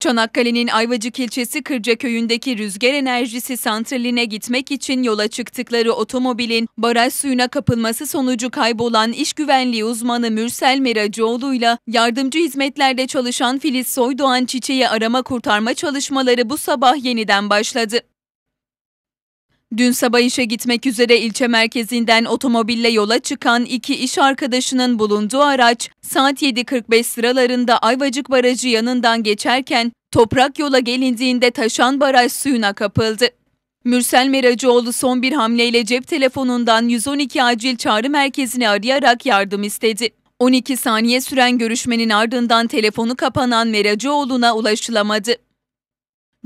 Çanakkale'nin Ayvacık ilçesi Kırca köyündeki rüzgar enerjisi santraline gitmek için yola çıktıkları otomobilin baraj suyuna kapılması sonucu kaybolan iş güvenliği uzmanı Mürsel Meracıoğlu ile yardımcı hizmetlerde çalışan Filiz Soydoğan Çiçeği arama kurtarma çalışmaları bu sabah yeniden başladı. Dün sabah işe gitmek üzere ilçe merkezinden otomobille yola çıkan iki iş arkadaşının bulunduğu araç saat 7.45 sıralarında Ayvacık Barajı yanından geçerken toprak yola gelindiğinde taşan baraj suyuna kapıldı. Mürsel Meracıoğlu son bir hamleyle cep telefonundan 112 acil çağrı merkezini arayarak yardım istedi. 12 saniye süren görüşmenin ardından telefonu kapanan Meracıoğlu'na ulaşılamadı.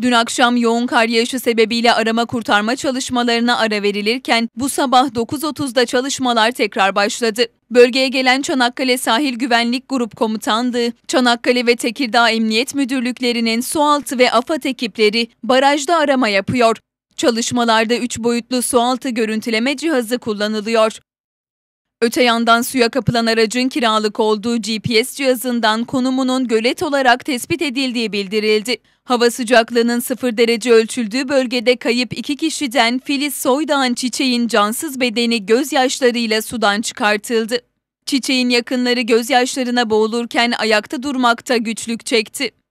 Dün akşam yoğun kar yağışı sebebiyle arama kurtarma çalışmalarına ara verilirken bu sabah 9.30'da çalışmalar tekrar başladı. Bölgeye gelen Çanakkale Sahil Güvenlik Grup Komutanlığı, Çanakkale ve Tekirdağ Emniyet Müdürlüklerinin sualtı ve AFAD ekipleri barajda arama yapıyor. Çalışmalarda 3 boyutlu sualtı görüntüleme cihazı kullanılıyor. Öte yandan suya kapılan aracın kiralık olduğu GPS cihazından konumunun gölet olarak tespit edildiği bildirildi. Hava sıcaklığının sıfır derece ölçüldüğü bölgede kayıp iki kişiden Filiz Soydağ'ın çiçeğin cansız bedeni gözyaşlarıyla sudan çıkartıldı. Çiçeğin yakınları gözyaşlarına boğulurken ayakta durmakta güçlük çekti.